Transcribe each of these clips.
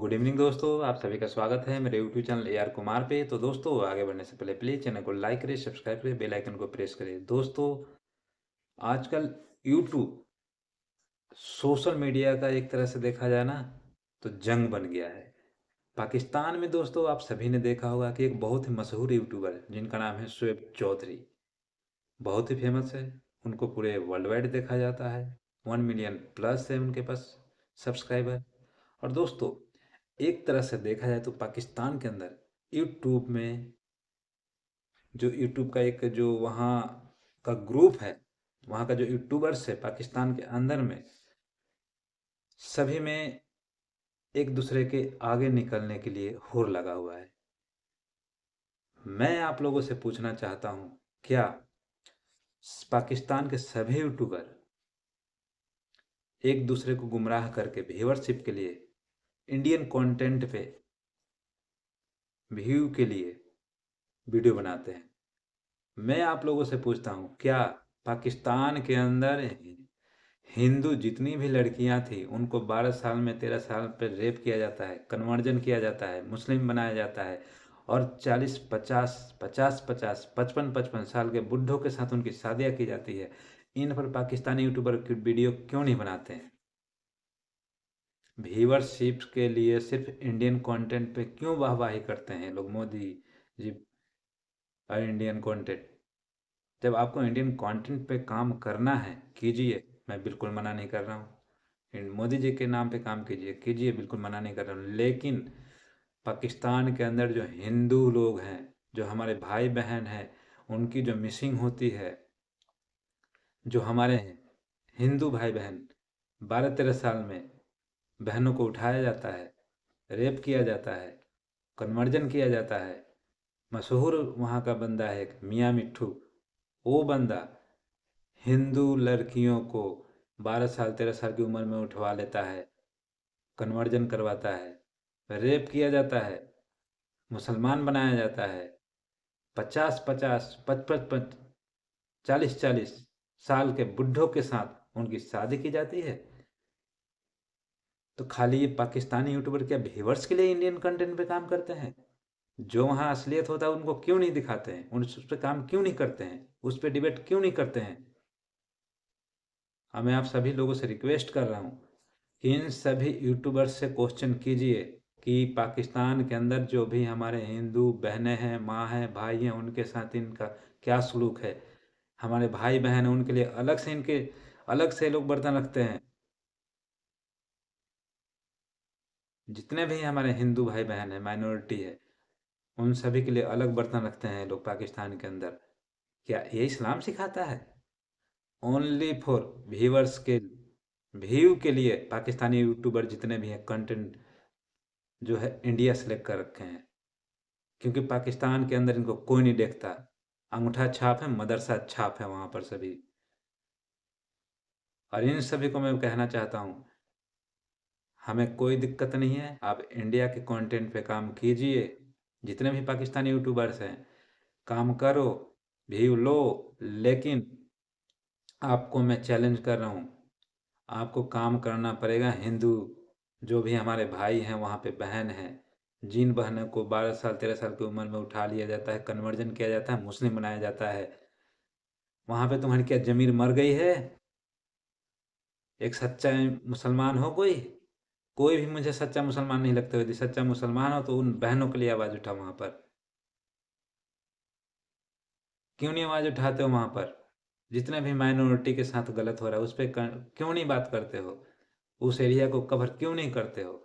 good evening दोस्तों आप सभी का स्वागत है मेरे YouTube channel A R Kumar पे तो दोस्तों आगे बढ़ने से पहले प्लीज़ चैनल को लाइक करें सब्सक्राइब करें बेल आइकन को प्रेस करें दोस्तों आजकल यूट्यूब सोशल मीडिया का एक तरह से देखा जाए ना तो जंग बन गया है पाकिस्तान में दोस्तों आप सभी ने देखा होगा कि एक बहुत ही मशहूर यूट्यूबर है जिनका नाम है शुएब चौधरी बहुत ही फेमस है उनको पूरे वर्ल्ड वाइड देखा जाता है वन मिलियन प्लस है उनके पास सब्सक्राइबर और दोस्तों एक तरह से देखा जाए तो पाकिस्तान के अंदर यूट्यूब में जो यूट्यूब का एक जो वहाँ का ग्रुप है वहाँ का जो यूट्यूबर्स है पाकिस्तान के अंदर में सभी में एक दूसरे के आगे निकलने के लिए होर लगा हुआ है मैं आप लोगों से पूछना चाहता हूँ क्या पाकिस्तान के सभी यूट्यूबर एक दूसरे को गुमराह करके व्यूवरशिप के लिए इंडियन कंटेंट पे व्यू के लिए वीडियो बनाते हैं मैं आप लोगों से पूछता हूँ क्या पाकिस्तान के अंदर हिंदू जितनी भी लड़कियाँ थी उनको 12 साल में 13 साल पर रेप किया जाता है कन्वर्जन किया जाता है मुस्लिम बनाया जाता है और 40 50 50 50 पचपन पचपन साल के बुढ़ों के साथ उनकी शादियाँ की जाती है इन पर पाकिस्तानी यूट्यूबर की वीडियो क्यों नहीं बनाते हैं व्यूवरशिप के लिए सिर्फ इंडियन कंटेंट पे क्यों वाहवाही करते हैं लोग मोदी जी और इंडियन कंटेंट जब आपको इंडियन कंटेंट पे काम करना है कीजिए मैं बिल्कुल मना नहीं कर रहा हूँ मोदी जी के नाम पे काम कीजिए कीजिए बिल्कुल मना नहीं कर रहा हूँ लेकिन पाकिस्तान के अंदर जो हिंदू लोग हैं जो हमारे भाई बहन हैं उनकी जो मिसिंग होती है जो हमारे हिंदू भाई बहन बारह तेरह साल में बहनों को उठाया जाता है रेप किया जाता है कन्वर्जन किया जाता है मशहूर वहाँ का बंदा है मियाँ मिट्ठू वो बंदा हिंदू लड़कियों को 12 साल 13 साल की उम्र में उठवा लेता है कन्वर्जन करवाता है रेप किया जाता है मुसलमान बनाया जाता है पचास पचास पचपन पच चालीस चालीस साल के बुढ़ों के साथ उनकी शादी की जाती है तो खाली ये पाकिस्तानी यूट्यूबर क्या व्यूवर्स के लिए इंडियन कंटेंट पे काम करते हैं जो वहाँ असलियत होता है उनको क्यों नहीं दिखाते हैं उन उस पर काम क्यों नहीं करते हैं उस पर डिबेट क्यों नहीं करते हैं हाँ, मैं आप सभी लोगों से रिक्वेस्ट कर रहा हूँ कि इन सभी यूट्यूबर्स से क्वेश्चन कीजिए कि पाकिस्तान के अंदर जो भी हमारे हिंदू बहनें हैं माँ हैं भाई हैं उनके साथ इनका क्या सलूक है हमारे भाई बहन हैं उनके लिए अलग से इनके अलग से लोग बर्तन रखते हैं जितने भी हमारे हिंदू भाई बहन हैं माइनॉरिटी है उन सभी के लिए अलग बर्तन रखते हैं लोग पाकिस्तान के अंदर क्या ये इस्लाम सिखाता है ओनली फॉर व्यूवर्स के व्यू के लिए पाकिस्तानी यूट्यूबर जितने भी हैं कंटेंट जो है इंडिया सेलेक्ट कर रखे हैं क्योंकि पाकिस्तान के अंदर इनको कोई नहीं देखता अंगूठा छाप है मदरसा छाप है वहाँ पर सभी और इन सभी को मैं कहना चाहता हूँ हमें कोई दिक्कत नहीं है आप इंडिया के कंटेंट पे काम कीजिए जितने भी पाकिस्तानी यूट्यूबर्स हैं काम करो व्यू लो लेकिन आपको मैं चैलेंज कर रहा हूँ आपको काम करना पड़ेगा हिंदू जो भी हमारे भाई हैं वहाँ पे बहन हैं जिन बहनों को 12 साल 13 साल की उम्र में उठा लिया जाता है कन्वर्जन किया जाता है मुस्लिम बनाया जाता है वहाँ पे तुम्हारी क्या जमीर मर गई है एक सच्चा मुसलमान हो कोई कोई भी मुझे सच्चा मुसलमान नहीं लगते यदि सच्चा मुसलमान हो तो उन बहनों के लिए आवाज उठा वहां पर क्यों नहीं आवाज उठाते हो वहां पर जितने भी माइनॉरिटी के साथ गलत हो रहा है उस पर क्यों नहीं बात करते हो उस एरिया को कवर क्यों नहीं करते हो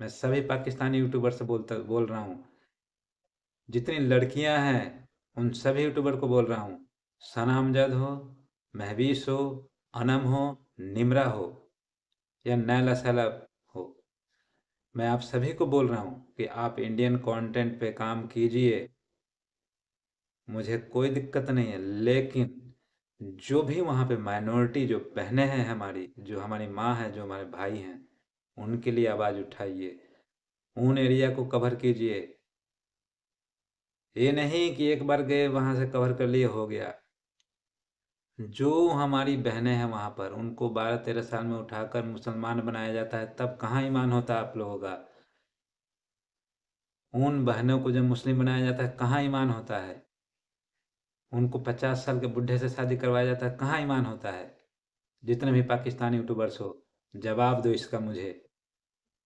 मैं सभी पाकिस्तानी यूट्यूबर से बोलता बोल रहा हूँ जितनी लड़कियां हैं उन सभी यूट्यूबर को बोल रहा हूँ सना हो महबीस हो अनम हो निमरा हो या नैला सैला हो मैं आप सभी को बोल रहा हूँ कि आप इंडियन कंटेंट पे काम कीजिए मुझे कोई दिक्कत नहीं है लेकिन जो भी वहाँ पे माइनॉरिटी जो बहने हैं हमारी जो हमारी माँ है जो हमारे भाई हैं उनके लिए आवाज़ उठाइए उन एरिया को कवर कीजिए ये नहीं कि एक बार गए वहाँ से कवर कर लिए हो गया जो हमारी बहनें हैं वहाँ पर उनको बारह तेरह साल में उठाकर मुसलमान बनाया जाता है तब कहाँ ईमान होता है आप लोगों का उन बहनों को जब मुस्लिम बनाया जाता है कहाँ ईमान होता है उनको पचास साल के बुढ़े से शादी करवाया जाता है कहाँ ईमान होता है जितने भी पाकिस्तानी यूट्यूबर्स हो जवाब दो इसका मुझे